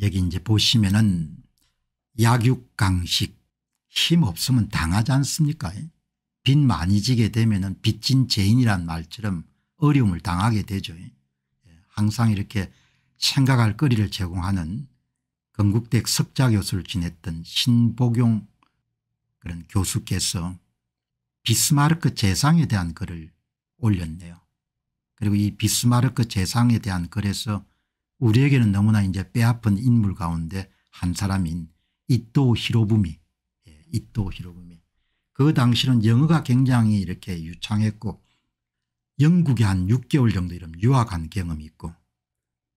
여기 이제 보시면은 약육강식 힘 없으면 당하지 않습니까 빚 많이 지게 되면은 빚진 죄인이란 말처럼 어려움을 당하게 되죠. 예, 항상 이렇게 생각할 거리를 제공하는 건국대 석자 교수를 지냈던 신복용 그런 교수께서 비스마르크 재상에 대한 글을 올렸네요. 그리고 이 비스마르크 재상에 대한 글에서 우리에게는 너무나 이제 뼈아픈 인물 가운데 한 사람인 이토 히로부미 예, 이토 히로부미 그 당시는 영어가 굉장히 이렇게 유창했고 영국에 한 6개월 정도 이런 유학한 경험이 있고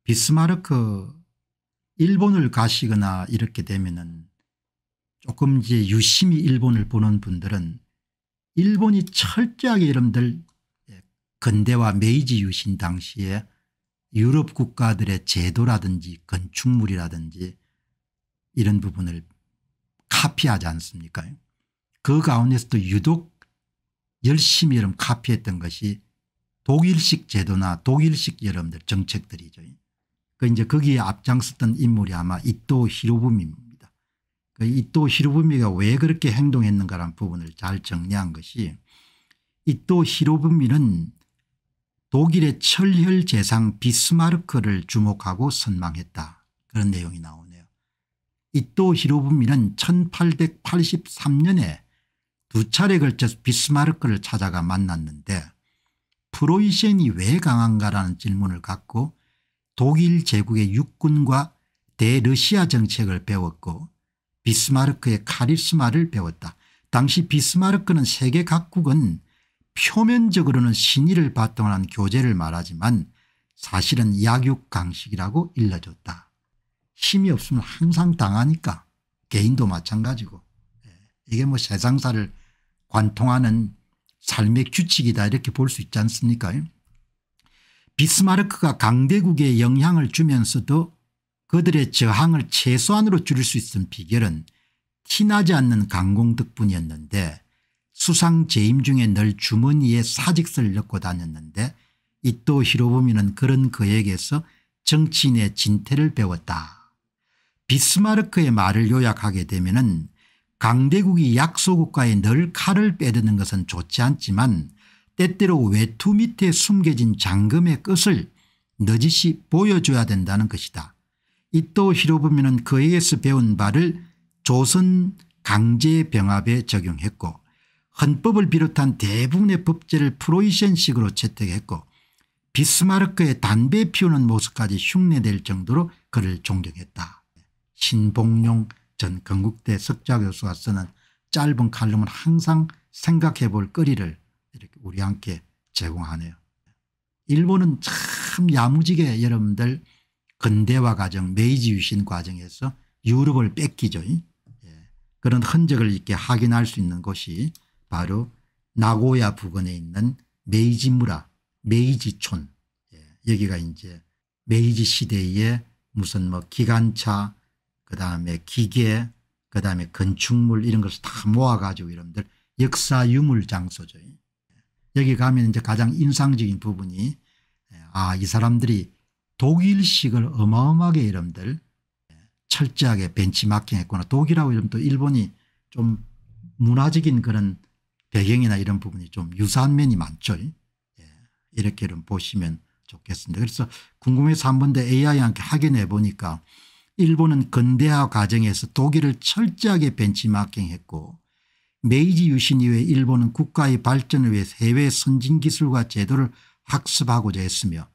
비스마르크 일본을 가시거나 이렇게 되면은 조금 이제 유심히 일본을 보는 분들은 일본이 철저하게 여러분들 예, 근대와 메이지 유신 당시에 유럽 국가들의 제도라든지 건축물이라든지 이런 부분을 카피하지 않습니까 그 가운데서도 유독 열심히 여름 카피했던 것이 독일식 제도나 독일식 여러분들 정책들이죠. 그 이제 거기에 앞장섰던 인물이 아마 이토 히로부미입니다. 그 이토 히로부미가 왜 그렇게 행동했는가라는 부분을 잘 정리한 것이 이토 히로부미는 독일의 철혈 재상 비스마르크를 주목하고 선망했다. 그런 내용이 나오네요. 이토 히로부미는 1883년에 두 차례 걸쳐서 비스마르크를 찾아가 만났는데 프로이센이 왜 강한가라는 질문을 갖고 독일 제국의 육군과 대러시아 정책을 배웠고 비스마르크의 카리스마를 배웠다. 당시 비스마르크는 세계 각국은 표면적으로는 신의를 바탕으로 한 교제를 말하지만 사실은 약육강식이라고 일러줬다. 힘이 없으면 항상 당하니까 개인도 마찬가지고 예, 이게 뭐 세상사를 관통하는 삶의 규칙이다 이렇게 볼 수 있지 않습니까 예? 비스마르크가 강대국에 영향을 주면서도 그들의 저항을 최소한으로 줄일 수 있은 비결은 티나지 않는 강공 덕분이었는데 수상 재임 중에 늘 주머니에 사직서를 넣고 다녔는데 이또 히로부미는 그런 그에게서 정치인의 진태를 배웠다. 비스마르크의 말을 요약하게 되면 강대국이 약소국가에 늘 칼을 빼드는 것은 좋지 않지만 때때로 외투 밑에 숨겨진 장금의 끝을 너짓이 보여줘야 된다는 것이다. 이또 히로부미는 그에게서 배운 바를 조선 강제병합에 적용했고 헌법을 비롯한 대부분의 법제를 프로이션식으로 채택했고 비스마르크의 담배 피우는 모습까지 흉내낼 정도로 그를 존경했다. 신봉룡 전 건국대 석좌 교수가 쓰는 짧은 칼럼은 항상 생각해 볼 거리를 이렇게 우리 함께 제공하네요. 일본은 참 야무지게 여러분들 근대화 과정 메이지 유신 과정에서 유럽을 뺏기죠. 예. 그런 흔적을 이렇게 확인할 수 있는 곳이 바로 나고야 부근에 있는 메이지무라 메이지촌 예, 여기가 이제 메이지 시대의 무슨 뭐 기관차 그다음에 기계 그다음에 건축물 이런 것을 다 모아가지고 여러분들 역사 유물 장소죠. 예. 여기 가면 이제 가장 인상적인 부분이 예, 아이 사람들이 독일식을 어마어마하게 여러분들 예, 철저하게 벤치마킹 했구나. 독일하고 여러분 또 일본이 좀 문화적인 그런 배경이나 이런 부분이 좀 유사한 면이 많죠. 예. 이렇게 좀 보시면 좋겠습니다. 그래서 궁금해서 한 번 더 AI와 함 확인해 보니까 일본은 근대화 과정에서 독일을 철저하게 벤치마킹했고 메이지 유신 이후에 일본은 국가의 발전을 위해 해외 선진 기술과 제도를 학습하고자 했으며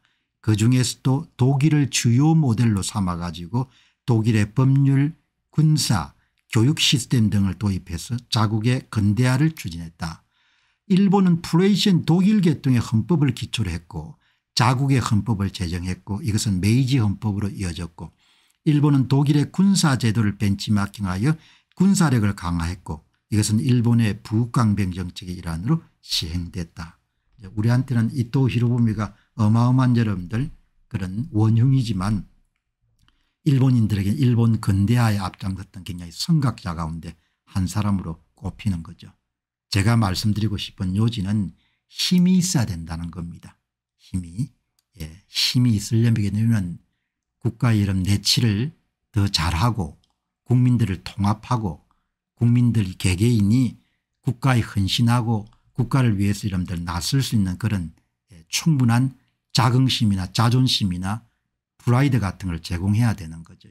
그중에서도 독일을 주요 모델로 삼아 가지고 독일의 법률 군사 교육 시스템 등을 도입해서 자국의 근대화를 추진했다. 일본은 프레이시 독일 계통의 헌법을 기초로 했고 자국의 헌법을 제정했고 이것은 메이지 헌법으로 이어졌고 일본은 독일의 군사제도를 벤치마킹하여 군사력을 강화했고 이것은 일본의 북강병 정책의 일환으로 시행됐다. 우리한테는 이토 히로부미가 어마어마한 여러분들 그런 원흉이지만 일본인들에게 일본 근대화에 앞장섰던 굉장히 성각자 가운데 한 사람으로 꼽히는 거죠. 제가 말씀드리고 싶은 요지는 힘이 있어야 된다는 겁니다. 힘이 예, 힘이 있으려면 국가 이름 내치를 더 잘하고 국민들을 통합하고 국민들 개개인이 국가에 헌신하고 국가를 위해서 이름들 나설 수 있는 그런 예, 충분한 자긍심이나 자존심이나 프라이드 같은 걸 제공해야 되는 거죠.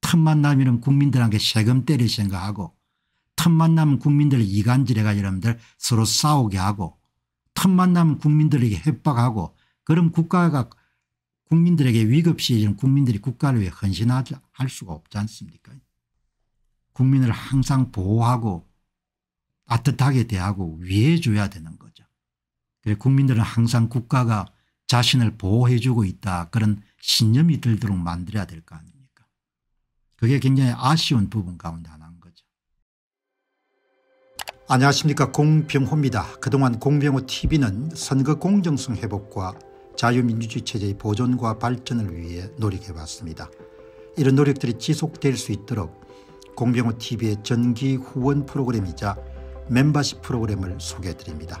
틈만 나면 국민들한테 세금 때릴 생각하고 틈만 나면 국민들 이간질해가 여러분들 서로 싸우게 하고 틈만 나면 국민들에게 협박하고 그럼 국가가 국민들에게 위급시에 국민들이 국가를 위해 헌신할 수가 없지 않습니까 국민을 항상 보호하고 따뜻하게 대하고 위해 줘야 되는 거죠. 그래서 국민들은 항상 국가가 자신을 보호해 주고 있다 그런 신념이 들도록 만들어야 될 거 아닙니까 그게 굉장히 아쉬운 부분 가운데 하나인 거죠. 안녕하십니까 공병호입니다. 그동안 공병호 tv는 선거 공정성 회복과 자유민주주의 체제의 보존과 발전을 위해 노력해왔습니다. 이런 노력들이 지속될 수 있도록 공병호TV의 전기 후원 프로그램이자 멤버십 프로그램을 소개해드립니다.